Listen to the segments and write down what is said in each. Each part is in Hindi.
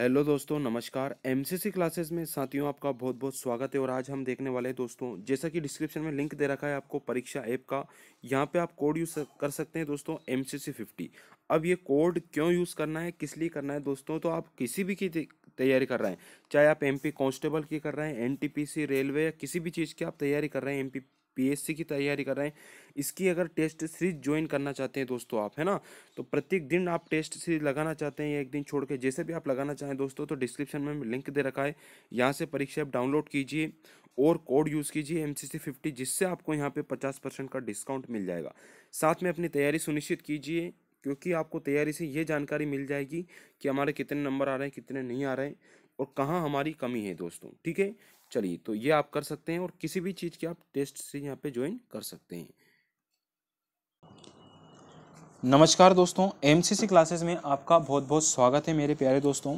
हेलो दोस्तों नमस्कार एमसीसी क्लासेस में साथियों आपका बहुत बहुत स्वागत है और आज हम देखने वाले हैं दोस्तों जैसा कि डिस्क्रिप्शन में लिंक दे रखा है आपको परीक्षा ऐप का यहाँ पे आप कोड यूज़ कर सकते हैं दोस्तों एमसीसी फिफ्टी अब ये कोड क्यों यूज़ करना है किस लिए करना है दोस्तों तो आप किसी भी की तैयारी कर रहे हैं चाहे आप एम कांस्टेबल की कर रहे हैं एन रेलवे या किसी भी चीज़ की आप तैयारी कर रहे हैं एम पीएससी की तैयारी कर रहे हैं इसकी अगर टेस्ट सीरीज ज्वाइन करना चाहते हैं दोस्तों आप है ना तो प्रत्येक दिन आप टेस्ट सीरीज लगाना चाहते हैं या एक दिन छोड़ के जैसे भी आप लगाना चाहें दोस्तों तो डिस्क्रिप्शन में लिंक दे रखा है यहाँ से परीक्षा आप डाउनलोड कीजिए और कोड यूज़ कीजिए एम सी फिफ्टी जिससे आपको यहाँ पे पचास परसेंट का डिस्काउंट मिल जाएगा साथ में अपनी तैयारी सुनिश्चित कीजिए क्योंकि आपको तैयारी से ये जानकारी मिल जाएगी कि हमारे कितने नंबर आ रहे हैं कितने नहीं आ रहे हैं और कहाँ हमारी कमी है दोस्तों ठीक है चलिए तो ये आप कर सकते हैं और किसी भी चीज़ की आप टेस्ट से यहाँ पे ज्वाइन कर सकते हैं नमस्कार दोस्तों एम क्लासेस में आपका बहुत बहुत स्वागत है मेरे प्यारे दोस्तों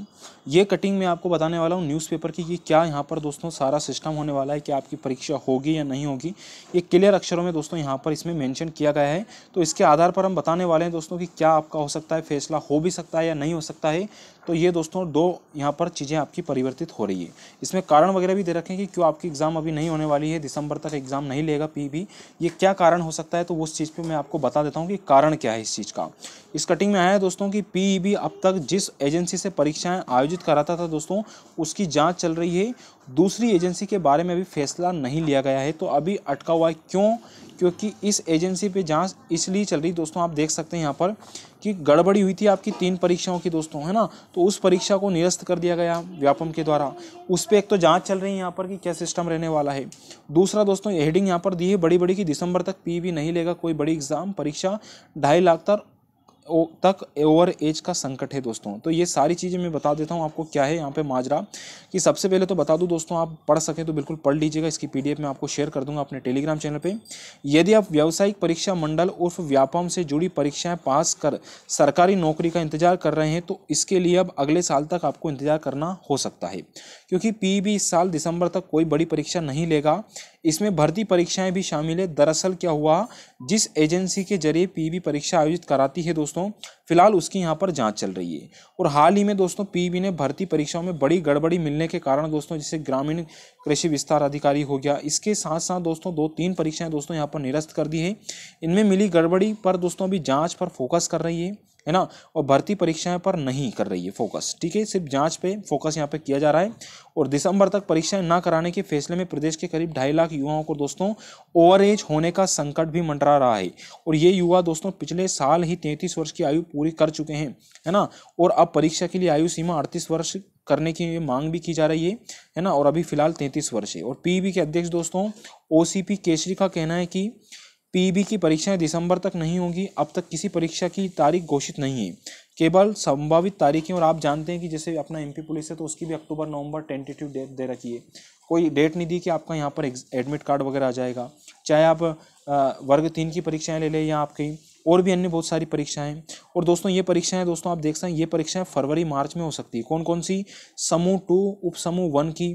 ये कटिंग मैं आपको बताने वाला हूँ न्यूज़पेपर की कि क्या यहाँ पर दोस्तों सारा सिस्टम होने वाला है कि आपकी परीक्षा होगी या नहीं होगी ये क्लियर अक्षरों में दोस्तों यहाँ पर इसमें मेंशन किया गया है तो इसके आधार पर हम बताने वाले हैं दोस्तों कि क्या आपका हो सकता है फैसला हो भी सकता है या नहीं हो सकता है तो ये दोस्तों दो यहाँ पर चीज़ें आपकी परिवर्तित हो रही है इसमें कारण वगैरह भी दे रखें कि क्यों आपकी एग्ज़ाम अभी नहीं होने वाली है दिसंबर तक एग्ज़ाम नहीं लेगा पी भी ये क्या कारण हो सकता है तो उस चीज़ पर मैं आपको बता देता हूँ कि कारण क्या है इस चीज़ का इस कटिंग में आया है दोस्तों कि पीईबी e अब तक जिस एजेंसी से परीक्षाएं आयोजित कराता था दोस्तों उसकी जांच चल रही है दूसरी एजेंसी के बारे में अभी फैसला नहीं लिया गया है तो अभी अटका हुआ है क्यों क्योंकि इस एजेंसी पे जांच इसलिए चल रही दोस्तों आप देख सकते हैं यहाँ पर कि गड़बड़ी हुई थी आपकी तीन परीक्षाओं की दोस्तों है ना तो उस परीक्षा को निरस्त कर दिया गया व्यापम के द्वारा उस पर एक तो जांच चल रही है यहाँ पर कि क्या सिस्टम रहने वाला है दूसरा दोस्तों हेडिंग यहाँ पर दी है बड़ी बड़ी कि दिसंबर तक पी e नहीं लेगा कोई बड़ी एग्ज़ाम परीक्षा ढाई लाख तक तक ओवर एज का संकट है दोस्तों तो ये सारी चीज़ें मैं बता देता हूँ आपको क्या है यहाँ पे माजरा कि सबसे पहले तो बता दूँ दोस्तों आप पढ़ सकें तो बिल्कुल पढ़ लीजिएगा इसकी पीडीएफ मैं आपको शेयर कर दूंगा अपने टेलीग्राम चैनल पर यदि आप व्यावसायिक परीक्षा मंडल उर्फ व्यापम से जुड़ी परीक्षाएँ पास कर सरकारी नौकरी का इंतजार कर रहे हैं तो इसके लिए अब अगले साल तक आपको इंतजार करना हो सकता है क्योंकि पी e इस साल दिसंबर तक कोई बड़ी परीक्षा नहीं लेगा इसमें भर्ती परीक्षाएं भी शामिल है दरअसल क्या हुआ जिस एजेंसी के जरिए पी e परीक्षा आयोजित कराती है दोस्तों दोस्तों फिलहाल उसकी यहाँ पर जांच चल रही है और हाल ही में दोस्तों पीबी ने भर्ती परीक्षाओं में बड़ी गड़बड़ी मिलने के कारण दोस्तों जिसे ग्रामीण कृषि विस्तार अधिकारी हो गया इसके साथ साथ दोस्तों दो तीन परीक्षाएं दोस्तों यहाँ पर निरस्त कर दी है इनमें मिली गड़बड़ी पर दोस्तों अभी जाँच पर फोकस कर रही है है ना और भर्ती परीक्षाएं पर नहीं कर रही है फोकस ठीक है सिर्फ जांच पे फोकस यहाँ पे किया जा रहा है और दिसंबर तक परीक्षाएं ना कराने के फैसले में प्रदेश के करीब ढाई लाख युवाओं को दोस्तों ओवर एज होने का संकट भी मंडरा रहा है और ये युवा दोस्तों पिछले साल ही तैंतीस वर्ष की आयु पूरी कर चुके हैं है ना और अब परीक्षा के लिए आयु सीमा अड़तीस वर्ष करने की मांग भी की जा रही है है ना और अभी फिलहाल तैंतीस वर्ष है और पीबी के अध्यक्ष दोस्तों ओ केसरी का कहना है कि पीईबी की परीक्षाएं दिसंबर तक नहीं होंगी अब तक किसी परीक्षा की तारीख घोषित नहीं है केवल संभावित तारीखें और आप जानते हैं कि जैसे अपना एमपी पुलिस है तो उसकी भी अक्टूबर नवंबर टेंटेटिव डेट दे रखी है कोई डेट नहीं दी कि आपका यहाँ पर एडमिट कार्ड वगैरह आ जाएगा चाहे आप वर्ग तीन की परीक्षाएं ले लें या आपकी और भी अन्य बहुत सारी परीक्षाएं और दोस्तों ये परीक्षाएं दोस्तों आप देख सकते हैं ये परीक्षाएं फरवरी मार्च में हो सकती है कौन कौन सी समूह टू उप समूह वन की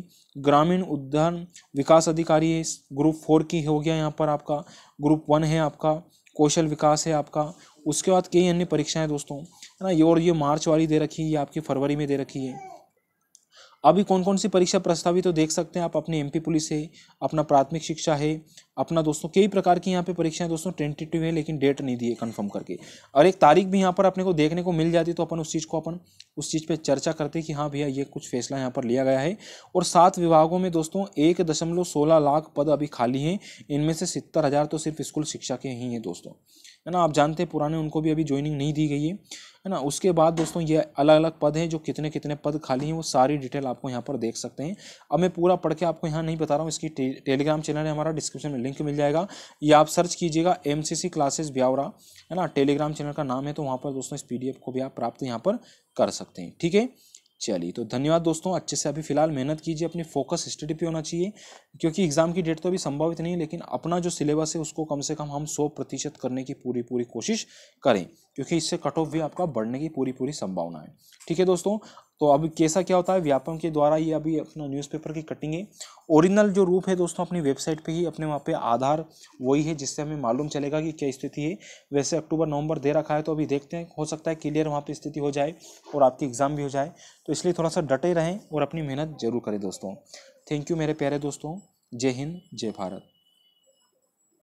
ग्रामीण उद्यान विकास अधिकारी है ग्रुप फोर की हो गया यहाँ पर आपका ग्रुप वन है आपका कौशल विकास है आपका उसके बाद कई अन्य परीक्षाएं दोस्तों है ना ये और ये मार्च वाली दे रखी है ये आपकी फरवरी में दे रखी है अभी कौन कौन सी परीक्षा प्रस्तावित तो देख सकते हैं आप अपनी एमपी पुलिस है अपना प्राथमिक शिक्षा है अपना दोस्तों कई प्रकार की यहाँ पे परीक्षाएं दोस्तों टेंटेटिव है लेकिन डेट नहीं दिए कंफर्म कन्फर्म करके और एक तारीख भी यहाँ पर अपने को देखने को मिल जाती तो अपन उस चीज़ को अपन उस चीज़ पर चर्चा करते कि हाँ भैया ये कुछ फैसला यहाँ पर लिया गया है और सात विभागों में दोस्तों एक दशमलव सोलह लाख पद अभी खाली हैं इनमें से सत्तर हज़ार तो सिर्फ स्कूल शिक्षा के ही हैं दोस्तों है ना आप जानते हैं पुराने उनको भी अभी ज्वाइनिंग नहीं दी गई है है ना उसके बाद दोस्तों ये अलग अलग पद हैं जो कितने कितने पद खाली हैं वो सारी डिटेल आपको यहाँ पर देख सकते हैं अब मैं पूरा पढ़ के आपको यहाँ नहीं बता रहा हूँ इसकी टे, टेलीग्राम चैनल है हमारा डिस्क्रिप्शन में लिंक मिल जाएगा ये आप सर्च कीजिएगा एम क्लासेस ब्यावरा है ना टेलीग्राम चैनल का नाम है तो वहाँ पर दोस्तों इस पी को भी आप प्राप्त यहाँ पर कर सकते हैं ठीक है चलिए तो धन्यवाद दोस्तों अच्छे से अभी फिलहाल मेहनत कीजिए अपनी फोकस स्टडी पे होना चाहिए क्योंकि एग्ज़ाम की डेट तो अभी संभावित नहीं है लेकिन अपना जो सिलेबस है उसको कम से कम हम सौ प्रतिशत करने की पूरी पूरी कोशिश करें क्योंकि इससे कट ऑफ भी आपका बढ़ने की पूरी पूरी संभावना है ठीक है दोस्तों तो अभी कैसा क्या होता है व्यापम के द्वारा ये अभी अपना न्यूज़पेपर की कटिंग है ओरिजिनल जो रूप है दोस्तों अपनी वेबसाइट पे ही अपने वहाँ पे आधार वही है जिससे हमें मालूम चलेगा कि क्या स्थिति है वैसे अक्टूबर नवंबर दे रखा है तो अभी देखते हैं हो सकता है क्लियर वहाँ पर स्थिति हो जाए और आपकी एग्ज़ाम भी हो जाए तो इसलिए थोड़ा सा डटे रहें और अपनी मेहनत जरूर करें दोस्तों थैंक यू मेरे प्यारे दोस्तों जय हिंद जय भारत